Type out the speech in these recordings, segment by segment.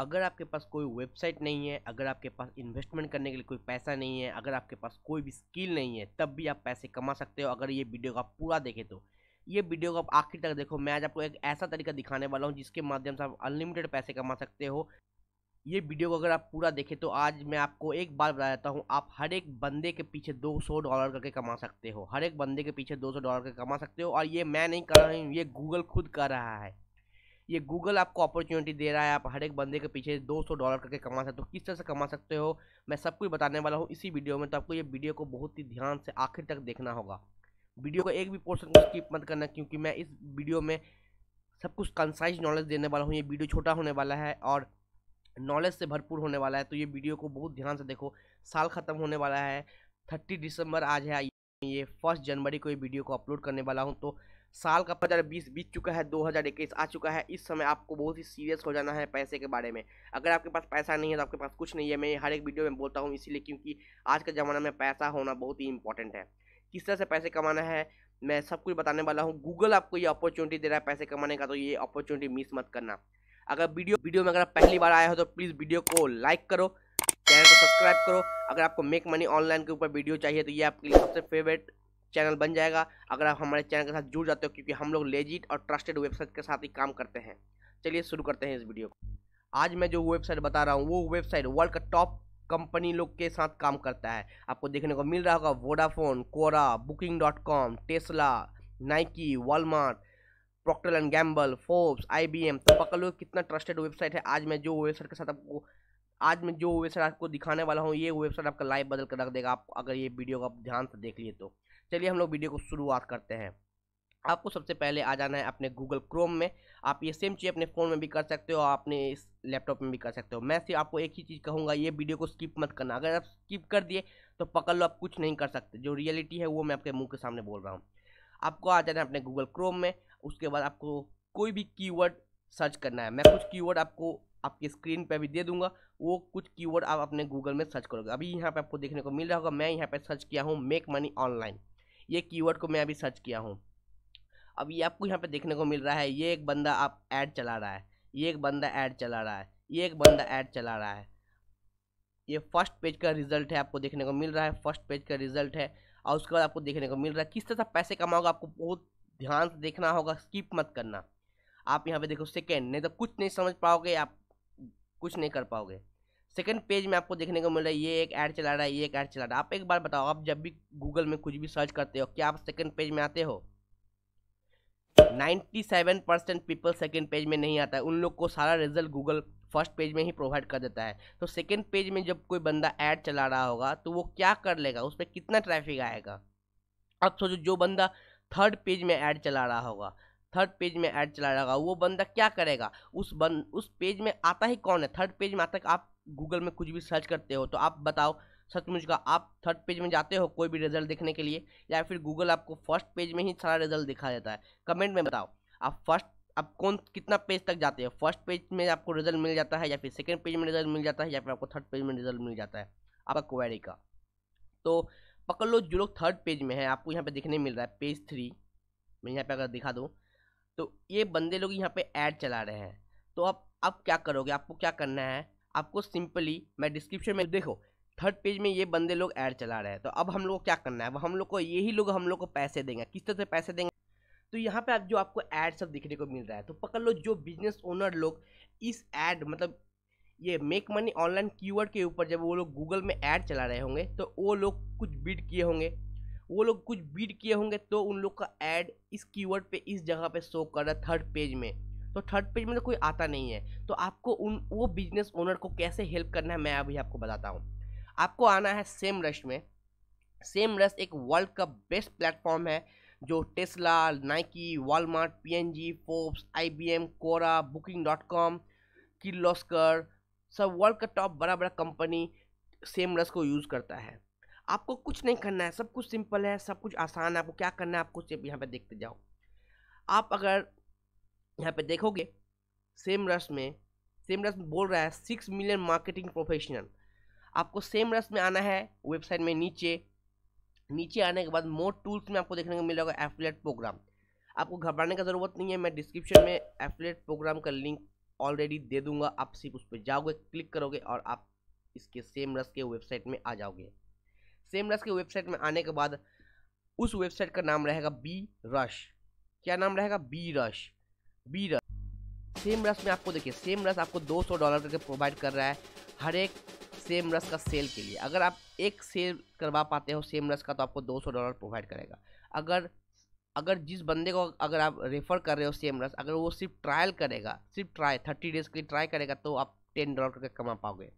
अगर आपके पास कोई वेबसाइट नहीं है अगर आपके पास इन्वेस्टमेंट करने के लिए कोई पैसा नहीं है अगर आपके पास कोई भी स्किल नहीं है तब भी आप पैसे कमा सकते हो अगर ये वीडियो का आप पूरा देखें तो ये वीडियो को आप आखिर तक देखो मैं आज आपको एक ऐसा तरीका दिखाने वाला हूँ जिसके माध्यम से आप अनलिमिटेड पैसे कमा सकते हो ये वीडियो को अगर आप पूरा देखें तो आज मैं आपको एक बार बता देता हूँ आप हर एक बंदे के पीछे 200 डॉलर करके कमा सकते हो हर एक बंदे के पीछे 200 डॉलर करके कमा सकते हो और ये मैं नहीं कर रहा हूँ ये गूगल खुद कर रहा है ये गूगल आपको अपॉर्चुनिटी दे रहा है आप हर एक बंदे के पीछे 200 डॉलर करके कमा सकते हो किस तरह से कमा सकते हो मैं सब कुछ बताने वाला हूँ इसी वीडियो में तो आपको ये वीडियो को बहुत ही ध्यान से आखिर तक देखना होगा वीडियो को एक भी पोर्सन को स्किप मत करना क्योंकि मैं इस वीडियो में सब कुछ कंसाइज नॉलेज देने वाला हूँ ये वीडियो छोटा होने वाला है और नॉलेज से भरपूर होने वाला है तो ये वीडियो को बहुत ध्यान से देखो साल ख़त्म होने वाला है थर्टी दिसंबर आज है ये फर्स्ट जनवरी को ये वीडियो को अपलोड करने वाला हूँ तो साल का हजार बीस बीत चुका है दो हज़ार इक्कीस आ चुका है इस समय आपको बहुत ही सीरियस हो जाना है पैसे के बारे में अगर आपके पास पैसा नहीं है तो आपके पास कुछ नहीं है मैं हर एक वीडियो में बोलता हूँ इसीलिए क्योंकि आज के ज़माने में पैसा होना बहुत ही इंपॉर्टेंट है किस तरह से पैसे कमाना है मैं सब कुछ बताने वाला हूँ गूगल आपको ये अपॉर्चुनिटी दे रहा है पैसे कमाने का तो ये अपॉर्चुनिटी मिस मत करना अगर वीडियो वीडियो में अगर आप पहली बार आया हो तो प्लीज़ वीडियो को लाइक करो चैनल को सब्सक्राइब करो अगर आपको मेक मनी ऑनलाइन के ऊपर वीडियो चाहिए तो ये आपके लिए सबसे फेवरेट चैनल बन जाएगा अगर आप हमारे चैनल के साथ जुड़ जाते हो क्योंकि हम लोग लेजिट और ट्रस्टेड वेबसाइट के साथ ही काम करते हैं चलिए शुरू करते हैं इस वीडियो को आज मैं जो वेबसाइट बता रहा हूँ वो वेबसाइट वर्ल्ड का टॉप कंपनी लोग के साथ काम करता है आपको देखने को मिल रहा होगा Vodafone Quora booking dot com Tesla Nike Walmart Procter and Gamble Forbes I B M तो पकड़ लो कितना ट्रस्टेड वेबसाइट है आज मैं जो वेबसाइट के साथ आपको आज मैं जो वेबसाइट आपको दिखाने वाला हूँ ये वेबसाइट आपका लाइव बदल कर रख देगा आप अगर ये वीडियो को आप ध्यान से देख लिए तो चलिए हम लोग वीडियो को शुरुआत करते हैं आपको सबसे पहले आ जाना है अपने गूगल क्रोम में आप ये सेम चीज़ अपने फ़ोन में भी कर सकते हो आप अपने इस लैपटॉप में भी कर सकते हो मैं सिर्फ आपको एक ही चीज़ कहूँगा ये वीडियो को स्किप मत करना अगर आप स्किप कर दिए तो पकड़ लो आप कुछ नहीं कर सकते जो रियलिटी है वो मैं आपके मुंह के सामने बोल रहा हूँ आपको आ जाना है अपने गूगल क्रोम में उसके बाद आपको कोई भी कीवर्ड सर्च करना है मैं कुछ कीवर्ड आपको आपकी स्क्रीन पे भी दे दूंगा वो कुछ कीवर्ड आप अपने गूगल में सर्च करोगे अभी यहाँ पे आपको देखने को मिल रहा होगा मैं यहाँ पे सर्च किया हूँ मेक मनी ऑनलाइन ये कीवर्ड को मैं अभी सर्च किया हूँ अब ये आपको यहाँ पे देखने को मिल रहा है ये एक बंदा आप ऐड चला रहा है ये एक बंदा ऐड चला रहा है ये एक बंदा ऐड चला रहा है ये फर्स्ट पेज का रिजल्ट है आपको देखने को मिल रहा है फर्स्ट पेज का रिजल्ट है और उसके बाद आपको देखने को मिल रहा है किस तरह पैसे कमाओगे आपको बहुत ध्यान से देखना होगा स्किप मत करना आप यहाँ पे देखो सेकेंड नहीं तो कुछ नहीं समझ पाओगे आप कुछ नहीं कर पाओगे सेकेंड पेज में आपको देखने को मिल रहा है ये एक ऐड चला रहा है ये एक ऐड चला रहा है आप एक बार बताओ आप जब भी गूगल में कुछ भी सर्च करते हो क्या आप सेकेंड पेज में आते हो 97 परसेंट पीपल सेकेंड पेज में नहीं आता है उन लोग को सारा रिजल्ट गूगल फर्स्ट पेज में ही प्रोवाइड कर देता है तो सेकेंड पेज में जब कोई बंदा ऐड चला रहा होगा तो वो क्या कर लेगा उस पर कितना ट्रैफिक आएगा अब सोचो जो बंदा थर्ड पेज में ऐड चला रहा होगा थर्ड पेज में ऐड चला जाएगा वो बंदा क्या करेगा उस बन उस पेज में आता ही कौन है थर्ड पेज में आता आप गूगल में कुछ भी सर्च करते हो तो आप बताओ सचमुच का आप थर्ड पेज में जाते हो कोई भी रिजल्ट देखने के लिए या फिर गूगल आपको फर्स्ट पेज में ही सारा रिजल्ट दिखा देता है कमेंट में बताओ आप फर्स्ट आप कौन कितना पेज तक जाते हो फर्स्ट पेज में आपको रिजल्ट मिल जाता है या फिर सेकेंड पेज में रिजल्ट मिल जाता है या फिर आपको थर्ड पेज में रिजल्ट मिल जाता है आपका क्वेरी का तो पकड़ लो जो लोग थर्ड पेज में है आपको यहाँ पे दिखने मिल रहा है पेज थ्री मैं यहाँ पे अगर दिखा दूँ तो ये बंदे लोग यहाँ पे ऐड चला रहे हैं तो आप अब क्या करोगे आपको क्या करना है आपको सिंपली मैं डिस्क्रिप्शन में देखो थर्ड पेज में ये बंदे लोग ऐड चला रहे हैं तो अब हम लोग को क्या करना है वो हम लोग को यही लोग हम लोग को पैसे देंगे किस तरह से पैसे देंगे तो यहाँ पे आप जो आपको ऐड सब दिखने को मिल रहा है तो पकड़ लो जो बिजनेस ओनर लोग इस ऐड मतलब ये मेक मनी ऑनलाइन कीवर्ड के ऊपर जब वो लोग गूगल में ऐड चला रहे होंगे तो वो लोग कुछ बिड किए होंगे वो लोग कुछ बीट किए होंगे तो उन लोग का एड इस कीवर्ड पे इस जगह पे शो कर रहा है थर्ड पेज में तो थर्ड पेज में तो कोई आता नहीं है तो आपको उन वो बिजनेस ओनर को कैसे हेल्प करना है मैं अभी आपको बताता हूँ आपको आना है सेम रश में सेम रश एक वर्ल्ड का बेस्ट प्लेटफॉर्म है जो Tesla Nike Walmart P N G Forbes I B M Quora booking dot com Kirloskar सब वर्ल्ड का टॉप बड़ा बड़ा कंपनी सेम रस को यूज़ करता है आपको कुछ नहीं करना है सब कुछ सिंपल है सब कुछ आसान है आपको क्या करना है आपको सिर्फ यहाँ पर देखते जाओ आप अगर यहाँ पर देखोगे सेम रस में सेम रस बोल रहा है सिक्स मिलियन मार्केटिंग प्रोफेशनल आपको सेम रस में आना है वेबसाइट में नीचे नीचे आने के बाद मोर टूल्स में आपको देखने को मिलेगा एफिलेट प्रोग्राम आपको घबराने का ज़रूरत नहीं है मैं डिस्क्रिप्शन में एफिलेट प्रोग्राम का लिंक ऑलरेडी दे दूंगा आप सिर्फ उस पर जाओगे क्लिक करोगे और आप इसके सेम रस के वेबसाइट में आ जाओगे सेम रश के वेबसाइट में आने के बाद उस वेबसाइट का नाम रहेगा बी रश क्या नाम रहेगा BeRush BeRush SEMrush में आपको देखिए सेम रस आपको 200 डॉलर करके प्रोवाइड कर रहा है हर एक सेम रस का सेल के लिए अगर आप एक सेल करवा पाते हो सेम रस का तो आपको 200 डॉलर प्रोवाइड करेगा अगर अगर जिस बंदे को अगर आप रेफ़र कर रहे हो सेम रस अगर वो सिर्फ ट्रायल करेगा सिर्फ ट्राई थर्टी डेज़ के लिए ट्राई करेगा तो आप टेन डॉलर करके कमा पाओगे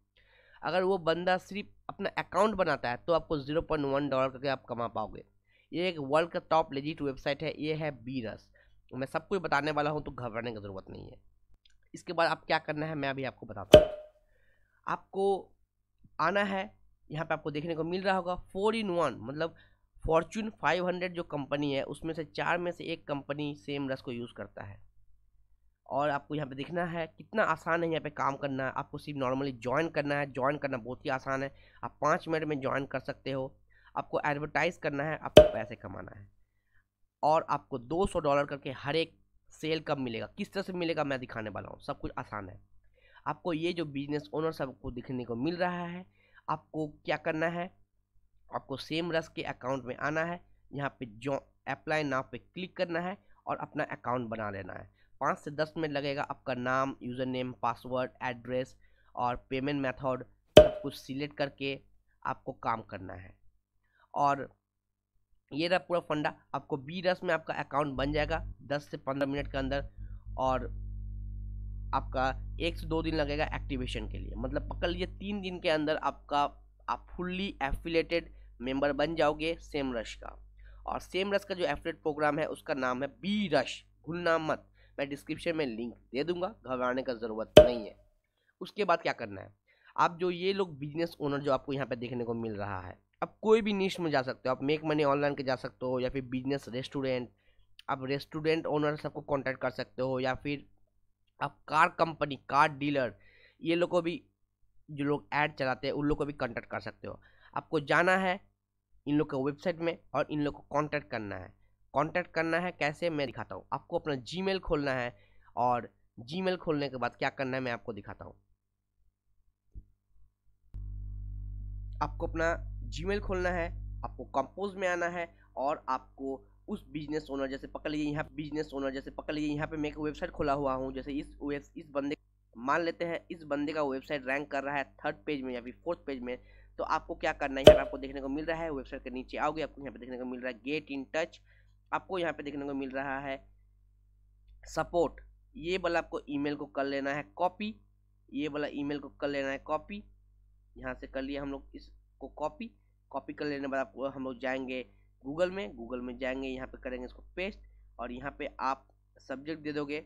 अगर वो बंदा सिर्फ अपना अकाउंट बनाता है तो आपको जीरो पॉइंट वन डॉलर करके आप कमा पाओगे ये एक वर्ल्ड का टॉप लेजिट वेबसाइट है ये है बीरस मैं सब कुछ बताने वाला हूँ तो घबराने की ज़रूरत नहीं है इसके बाद आप क्या करना है मैं अभी आपको बताता हूँ आपको आना है यहाँ पे आपको देखने को मिल रहा होगा फोर इन वन मतलब फॉर्चून फाइव हंड्रेड जो कंपनी है उसमें से चार में से एक कंपनी सेम रस को यूज़ करता है और आपको यहाँ पे देखना है कितना आसान है यहाँ पे काम करना है आपको सिर्फ नॉर्मली ज्वाइन करना है ज्वाइन करना बहुत ही आसान है आप पाँच मिनट में ज्वाइन कर सकते हो आपको एडवर्टाइज़ करना है आपको पैसे कमाना है और आपको 200 डॉलर करके हर एक सेल कब मिलेगा किस तरह से मिलेगा मैं दिखाने वाला हूँ सब कुछ आसान है आपको ये जो बिजनेस ओनर सबको दिखने को मिल रहा है आपको क्या करना है आपको सेम रस के अकाउंट में आना है यहाँ पर जो अप्लाई नाव पर क्लिक करना है और अपना अकाउंट बना लेना है पाँच से दस मिनट लगेगा आपका नाम यूज़र नेम पासवर्ड एड्रेस और पेमेंट मेथड सब कुछ सिलेक्ट करके आपको काम करना है और ये रहा पूरा फंडा आपको बी रस में आपका अकाउंट बन जाएगा दस से पंद्रह मिनट के अंदर और आपका एक से दो दिन लगेगा एक्टिवेशन के लिए मतलब पकड़ लीजिए तीन दिन के अंदर आपका आप फुल्ली एफिलेटेड मेंबर बन जाओगे सेम रश का और सेम रश का जो एफिलेट प्रोग्राम है उसका नाम है बी रश भूलना मत मैं डिस्क्रिप्शन में लिंक दे दूंगा घबराने का ज़रूरत नहीं है उसके बाद क्या करना है आप जो ये लोग बिजनेस ओनर जो आपको यहाँ पर देखने को मिल रहा है आप कोई भी निश्च में जा सकते हो आप मेक मनी ऑनलाइन के जा सकते हो या फिर बिजनेस रेस्टोरेंट आप रेस्टोरेंट ओनर सबको कॉन्टैक्ट कर सकते हो या फिर आप कार कंपनी कार डीलर ये लोग को भी जो लोग ऐड चलाते हैं उन लोग को भी कॉन्टैक्ट कर सकते हो आपको जाना है इन लोग के वेबसाइट में और इन लोग को कॉन्टैक्ट करना है कॉन्टैक्ट करना है कैसे मैं दिखाता हूँ आपको अपना जी खोलना है और जी खोलने के बाद क्या करना है मैं आपको दिखाता हूँ आपको अपना जी खोलना है आपको कंपोज में आना है और आपको उस बिजनेस ओनर जैसे पकड़ लीजिए यहाँ बिजनेस ओनर जैसे पकड़ लीजिए यहाँ पे मैं एक वेबसाइट खोला हुआ हूँ जैसे इस वेब इस बंदे मान लेते हैं इस बंदे का वेबसाइट रैंक कर रहा है थर्ड पेज में या फिर फोर्थ पेज में तो आपको क्या करना है यहाँ पे आपको देखने को मिल रहा है वेबसाइट के नीचे आओगे आपको यहाँ पे देखने को मिल रहा है गेट इन टच आपको यहाँ पे देखने को मिल रहा है सपोर्ट ये वाला आपको ईमेल को कर लेना है कॉपी ये वाला ईमेल को कर लेना है कॉपी यहाँ से कर लिया हम लोग इसको कॉपी कॉपी कर लेने के बाद आपको हम लोग जाएंगे गूगल में गूगल में जाएंगे यहाँ पे करेंगे इसको पेस्ट और यहाँ पे आप सब्जेक्ट दे दोगे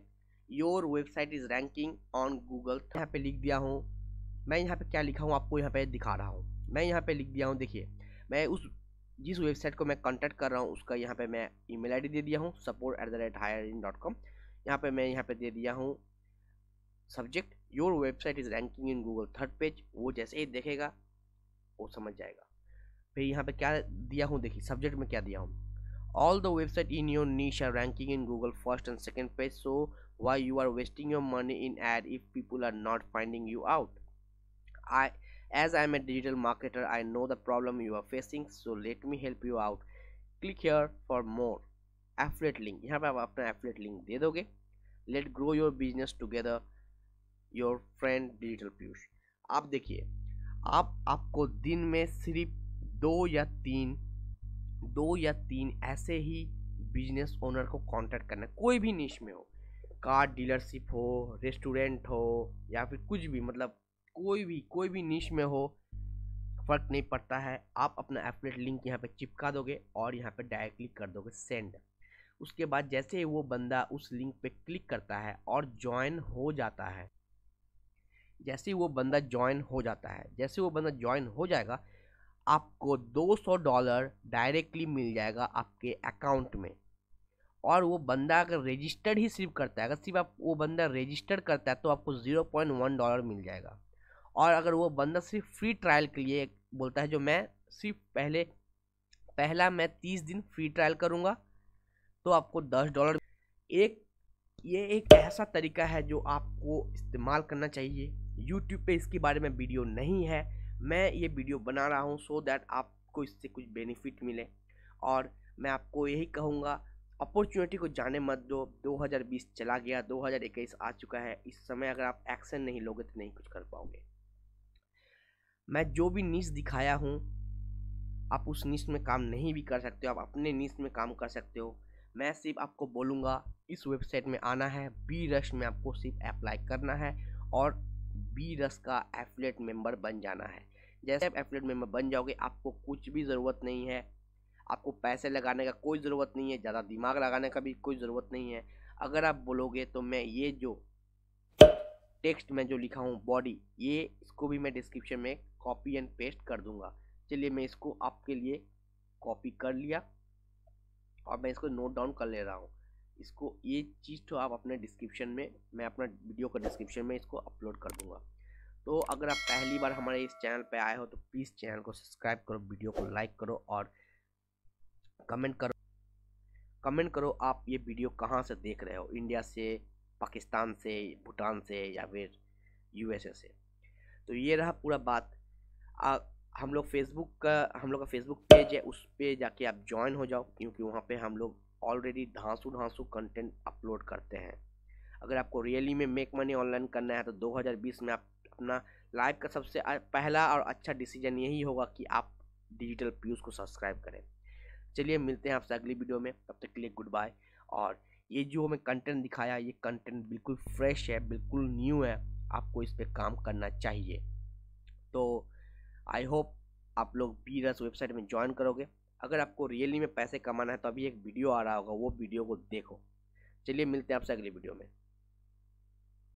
your website is ranking on Google यहाँ पे लिख दिया हूँ मैं यहाँ पे क्या लिखा हूँ आपको यहाँ पे दिखा रहा हूँ मैं यहाँ पे लिख दिया हूँ देखिए मैं उस जिस वेबसाइट को मैं कॉन्टैक्ट कर रहा हूँ उसका यहाँ पे मैं ईमेल आईडी दे दिया हूँ support at the rate hire in dot com यहाँ पर मैं यहाँ पे दे दिया हूँ subject your website is ranking in Google third page वो जैसे ही देखेगा वो समझ जाएगा फिर यहाँ पे क्या दिया हूँ देखिए सब्जेक्ट में क्या दिया हूँ all the website in your niche are ranking in Google first and second page so why you are wasting your money in ad if people are not finding you out I as i am a digital marketer i know the problem you are facing so let me help you out click here for more affiliate link yahan pe aap apna affiliate link de doge let grow your business together your friend digital piyush aap dekhiye aap aapko din mein sirf do ya teen do ya teen aise hi business owner को contact करना है कोई भी निश में हो car dealership हो restaurant हो या फिर कुछ भी मतलब कोई भी कोई भी निश में हो फ़र्क नहीं पड़ता है आप अपना एफलेट लिंक यहाँ पे चिपका दोगे और यहाँ पे क्लिक कर दोगे सेंड उसके बाद जैसे ही वो बंदा उस लिंक पे क्लिक करता है और ज्वाइन हो जाता है जैसे ही वो बंदा ज्वाइन हो जाता है जैसे वो बंदा ज्वाइन हो जाएगा आपको 200 डॉलर डायरेक्टली मिल जाएगा आपके अकाउंट में और वो बंदा अगर रजिस्टर्ड ही सिर्फ करता है अगर सिर्फ आप वो बंदा रजिस्टर करता है तो आपको ज़ीरो पॉइंट वन डॉलर मिल जाएगा और अगर वो बंदा सिर्फ फ्री ट्रायल के लिए बोलता है जो मैं सिर्फ पहले पहला मैं तीस दिन फ्री ट्रायल करूँगा तो आपको दस डॉलर एक ये एक ऐसा तरीका है जो आपको इस्तेमाल करना चाहिए यूट्यूब पे इसके बारे में वीडियो नहीं है मैं ये वीडियो बना रहा हूँ सो दैट आपको इससे कुछ बेनिफिट मिले और मैं आपको यही कहूँगा अपॉर्चुनिटी को जाने मत दो 2020 चला गया 2021 आ चुका है इस समय अगर आप एक्शन नहीं लोगे तो नहीं कुछ कर पाओगे मैं जो भी नीच दिखाया हूँ आप उस नीच में काम नहीं भी कर सकते हो आप अपने नीच में काम कर सकते हो मैं सिर्फ आपको बोलूँगा इस वेबसाइट में आना है बी रश में आपको सिर्फ अप्लाई करना है और बी रश का एफलेट मेंबर बन जाना है जैसे आप एफलेट मेंबर बन जाओगे आपको कुछ भी ज़रूरत नहीं है आपको पैसे लगाने का कोई ज़रूरत नहीं है ज़्यादा दिमाग लगाने का भी कोई ज़रूरत नहीं है अगर आप बोलोगे तो मैं ये जो टेक्स्ट में जो लिखा हूँ बॉडी ये इसको भी मैं डिस्क्रिप्शन में कॉपी एंड पेस्ट कर दूंगा चलिए मैं इसको आपके लिए कॉपी कर लिया और मैं इसको नोट डाउन कर ले रहा हूँ इसको ये चीज़ तो आप अपने डिस्क्रिप्शन में मैं अपना वीडियो का डिस्क्रिप्शन में इसको अपलोड कर दूंगा तो अगर आप पहली बार हमारे इस चैनल पर आए हो तो प्लीज़ चैनल को सब्सक्राइब करो वीडियो को लाइक करो और कमेंट करो कमेंट करो आप ये वीडियो कहाँ से देख रहे हो इंडिया से पाकिस्तान से भूटान से या फिर यूएसए से तो ये रहा पूरा बात हम लोग फेसबुक का हम लोग का फेसबुक पेज है उस पर जाके आप ज्वाइन हो जाओ क्योंकि वहाँ पे हम लोग ऑलरेडी धांसू धांसू कंटेंट अपलोड करते हैं अगर आपको रियली में मेक मनी ऑनलाइन करना है तो 2020 में आप अपना लाइफ का सबसे पहला और अच्छा डिसीजन यही होगा कि आप डिजिटल प्यूज को सब्सक्राइब करें चलिए मिलते हैं आपसे अगली वीडियो में तब तक के लिए गुड बाय और ये जो हमें कंटेंट दिखाया ये कंटेंट बिल्कुल फ्रेश है बिल्कुल न्यू है आपको इस पर काम करना चाहिए तो आई होप आप लोग बी रस वेबसाइट में ज्वाइन करोगे अगर आपको रियली में पैसे कमाना है तो अभी एक वीडियो आ रहा होगा वो वीडियो को देखो चलिए मिलते हैं आपसे अगली वीडियो में